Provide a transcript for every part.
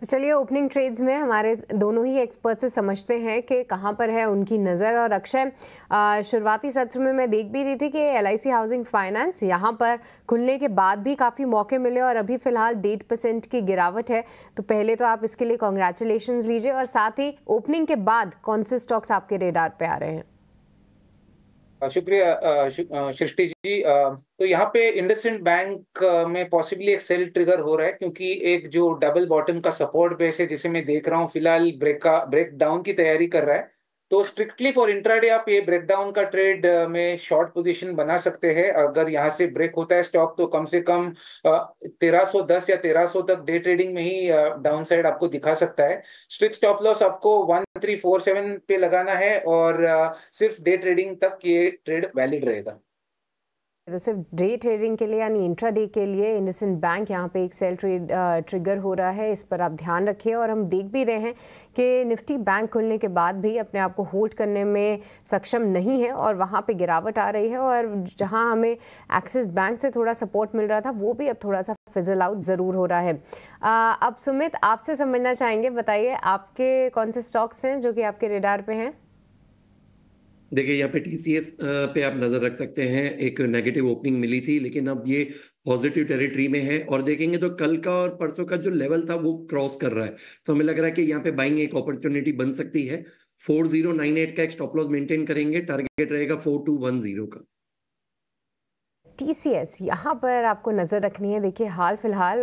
तो चलिए opening trades में हमारे दोनों ही एक्सपर्ट से समझते हैं कि कहाँ पर है उनकी नज़र और अक्षय शुरुआती सत्र में मैं देख भी रही थी कि एल हाउसिंग फाइनेंस यहाँ पर खुलने के बाद भी काफ़ी मौके मिले और अभी फ़िलहाल डेढ़ परसेंट की गिरावट है तो पहले तो आप इसके लिए कॉन्ग्रेचुलेशन लीजिए और साथ ही ओपनिंग के बाद कौन से स्टॉक्स आपके रेडार पर आ रहे हैं शुक्रिया सृष्टि जी तो यहाँ पे इंडसेंट बैंक में पॉसिबली एक सेल ट्रिगर हो रहा है क्योंकि एक जो डबल बॉटम का सपोर्ट बेस है जिसे मैं देख रहा हूँ फिलहाल ब्रेक का ब्रेक डाउन की तैयारी कर रहा है तो स्ट्रिक्टली फॉर इंट्राडे आप ये ब्रेकडाउन का ट्रेड uh, में शॉर्ट पोजीशन बना सकते हैं अगर यहाँ से ब्रेक होता है स्टॉक तो कम से कम 1310 uh, या 1300 तक डे ट्रेडिंग में ही डाउनसाइड uh, आपको दिखा सकता है स्ट्रिक्ट स्टॉप लॉस आपको 1347 पे लगाना है और सिर्फ डे ट्रेडिंग तक ये ट्रेड वैलिड रहेगा तो सिर्फ डे ट्रेडिंग के लिए यानी इंट्रा डे के लिए इंडसेंट बैंक यहाँ पे एक सेल ट्रेड ट्रिगर हो रहा है इस पर आप ध्यान रखिए और हम देख भी रहे हैं कि निफ्टी बैंक खुलने के बाद भी अपने आप को होल्ड करने में सक्षम नहीं है और वहाँ पे गिरावट आ रही है और जहाँ हमें एक्सिस बैंक से थोड़ा सपोर्ट मिल रहा था वो भी अब थोड़ा सा फिजल आउट ज़रूर हो रहा है आ, अब सुमित आपसे समझना चाहेंगे बताइए आपके कौन से स्टॉक्स हैं जो कि आपके रेडार पर हैं देखिए यहाँ पे टीसीएस पे आप नज़र रख सकते हैं एक नेगेटिव ओपनिंग मिली थी लेकिन अब ये पॉजिटिव टेरिटरी में है और देखेंगे तो कल का और परसों का जो लेवल था वो क्रॉस कर रहा है तो हमें लग रहा है कि यहाँ पे बाइंग एक अपॉर्चुनिटी बन सकती है फोर जीरो नाइन एट का एक स्टॉप लॉस मेंटेन करेंगे टारगेट रहेगा जीरो का टी सी एस यहाँ पर आपको नज़र रखनी है देखिए हाल फिलहाल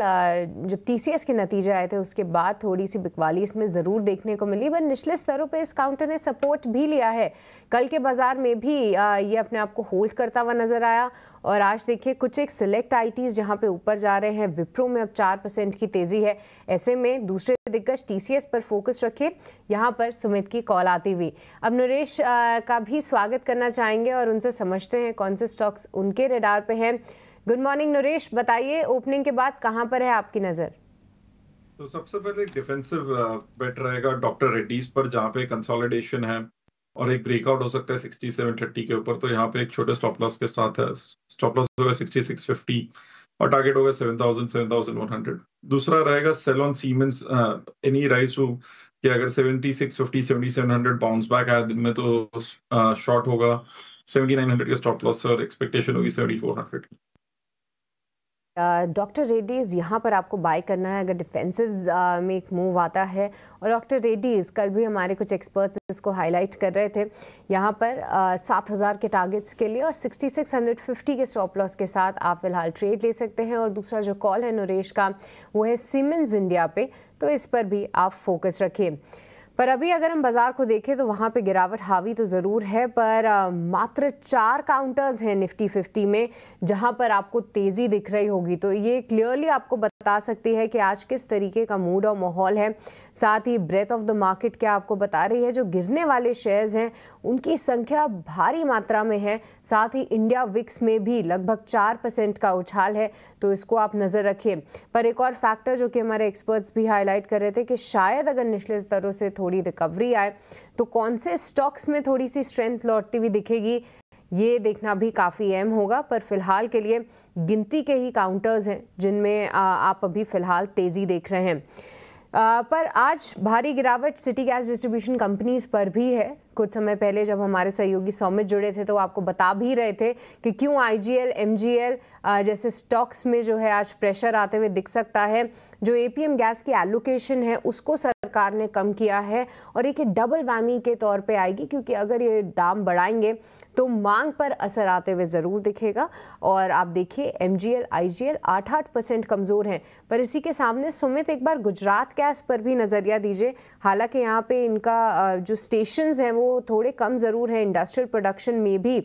जब टी सी एस के नतीजे आए थे उसके बाद थोड़ी सी बिकवाली इसमें ज़रूर देखने को मिली पर निचले स्तरों पर इस काउंटर ने सपोर्ट भी लिया है कल के बाज़ार में भी ये अपने आप को होल्ड करता हुआ नज़र आया और आज देखिए कुछ एक सिलेक्ट आईटीज जहां पे ऊपर जा रहे हैं विप्रो में अब चार परसेंट की तेजी है ऐसे में दूसरे दिग्गज टीसीएस पर फोकस रखे यहाँ पर सुमित की कॉल आती हुई अब नरेश का भी स्वागत करना चाहेंगे और उनसे समझते हैं कौन से स्टॉक्स उनके रेडार पे हैं गुड मॉर्निंग नरेश बताइए ओपनिंग के बाद कहाँ पर है आपकी नज़र तो सबसे पहले डिफेंसिव बेट रहेगा डॉक्टर रेड्डीज पर जहाँ पे कंसोलिडेशन है और एक ब्रेकआउट हो सकता है सिक्सटी सेवन थर्टी के ऊपर तो यहाँ पे एक छोटे स्टॉप लॉस के साथ है स्टॉप लॉस होगा सिक्सटी सिक्स फिफ्टी और टारगेट होगा seven thousand seven thousand one hundred दूसरा रहेगा sell on Siemens any rise to कि अगर seventy six fifty seventy seven hundred bounce back आया दिन में तो शॉर्ट होगा सेवेंटी नाइन हंड्रेड के स्टॉप लॉस और एक्सपेक्टेशन होगी सेवेंटी फोर हंड्रेड की डॉक्टर रेड्डीज़ यहाँ पर आपको बाय करना है अगर डिफेंसिव में एक मूव आता है और डॉक्टर रेड्डीज़ कल भी हमारे कुछ एक्सपर्ट्स इसको हाईलाइट कर रहे थे यहाँ पर सात हज़ार के टारगेट्स के लिए और सिक्सटी सिक्स हंड्रेड फिफ्टी के स्टॉप लॉस के साथ आप फिलहाल ट्रेड ले सकते हैं और दूसरा जो कॉल है नरेश का वो है सीमेंस इंडिया पे तो इस पर भी आप फोकस रखिए पर अभी अगर हम बाजार को देखें तो वहाँ पे गिरावट हावी तो ज़रूर है पर मात्र चार काउंटर्स हैं निफ्टी फिफ्टी में जहाँ पर आपको तेज़ी दिख रही होगी तो ये क्लियरली आपको बता सकती है कि आज किस तरीके का मूड और माहौल है साथ ही ब्रेथ ऑफ द मार्केट क्या आपको बता रही है जो गिरने वाले शेयर्स हैं उनकी संख्या भारी मात्रा में है साथ ही इंडिया विक्स में भी लगभग चार परसेंट का उछाल है तो इसको आप नज़र रखें पर एक और फैक्टर जो कि हमारे एक्सपर्ट्स भी हाईलाइट कर रहे थे कि शायद अगर निचले स्तरों से थोड़ा थोड़ी रिकवरी आए तो कौन से स्टॉक्स में थोड़ी सी स्ट्रेंथ लौटती हुई दिखेगी ये देखना भी काफ़ी अहम होगा पर फिलहाल के लिए गिनती के ही काउंटर्स हैं जिनमें आप अभी फ़िलहाल तेज़ी देख रहे हैं आ, पर आज भारी गिरावट सिटी गैस डिस्ट्रीब्यूशन कंपनीज पर भी है कुछ समय पहले जब हमारे सहयोगी सौमित जुड़े थे तो आपको बता भी रहे थे कि क्यों आईजीएल एमजीएल जैसे स्टॉक्स में जो है आज प्रेशर आते हुए दिख सकता है जो एपीएम गैस की एलोकेशन है उसको सरकार ने कम किया है और एक डबल वैमी के तौर पे आएगी क्योंकि अगर ये दाम बढ़ाएंगे तो मांग पर असर आते हुए ज़रूर दिखेगा और आप देखिए M G L I G L आठ आठ परसेंट कमज़ोर हैं पर इसी के सामने सुमित एक बार गुजरात गैस पर भी नज़रिया दीजिए हालांकि यहाँ पे इनका जो स्टेशन हैं वो थोड़े कम ज़रूर हैं इंडस्ट्रियल प्रोडक्शन में भी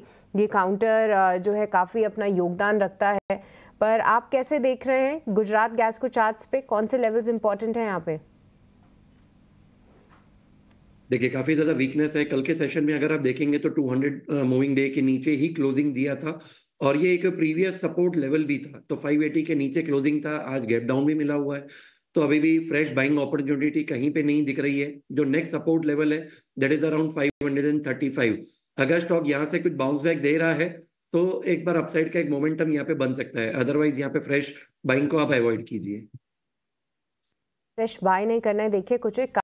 ये काउंटर जो है काफ़ी अपना योगदान रखता है पर आप कैसे देख रहे हैं गुजरात गैस को चार्ट्स पे कौन से लेवल्स इंपॉर्टेंट हैं यहाँ पे देखिए काफी ज्यादा वीकनेस है कल के सेशन में अगर आप देखेंगे तो 200 मूविंग uh, डे के नीचे ही क्लोजिंग दिया था और ये एक प्रीवियस सपोर्ट लेवल भी था तो 580 के नीचे क्लोजिंग था आज गैप डाउन भी मिला हुआ है तो अभी भी फ्रेश बाइंग अपॉर्चुनिटी कहीं पे नहीं दिख रही है जो नेक्स्ट सपोर्ट लेवल है that is around five hundred and thirty five अगर स्टॉक यहाँ से कुछ बाउंस बैक दे रहा है तो एक बार अपसाइड का एक मोमेंटम यहाँ पे बन सकता है अदरवाइज यहाँ पे फ्रेश बाइंग को आप अवॉइड कीजिए फ्रेश बाय नहीं करना है देखिए कुछ एक